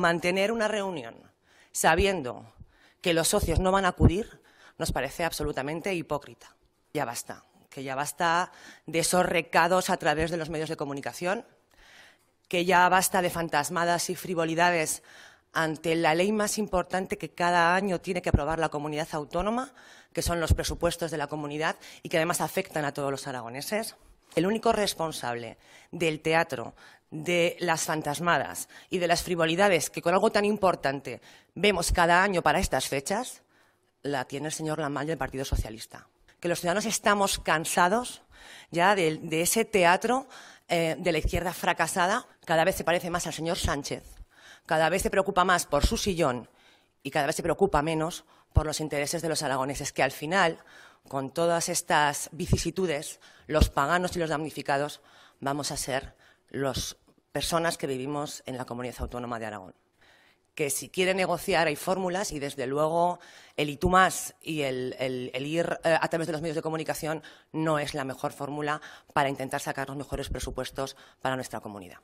mantener una reunión sabiendo que los socios no van a acudir nos parece absolutamente hipócrita. Ya basta, que ya basta de esos recados a través de los medios de comunicación, que ya basta de fantasmadas y frivolidades ante la ley más importante que cada año tiene que aprobar la comunidad autónoma, que son los presupuestos de la comunidad y que además afectan a todos los aragoneses. El único responsable del teatro, de las fantasmadas y de las frivolidades que con algo tan importante vemos cada año para estas fechas, la tiene el señor Lamal del Partido Socialista. Que los ciudadanos estamos cansados ya de, ese teatro eh, de la izquierda fracasada, cada vez se parece más al señor Sánchez, cada vez se preocupa más por su sillón y cada vez se preocupa menos por los intereses de los aragoneses, que al final, con todas estas vicisitudes, los paganos y los damnificados vamos a ser los personas que vivimos en la Comunidad Autónoma de Aragón. Que si quiere negociar hay fórmulas y desde luego el y tú más y el, ir eh, a través de los medios de comunicación no es la mejor fórmula para intentar sacar los mejores presupuestos para nuestra comunidad.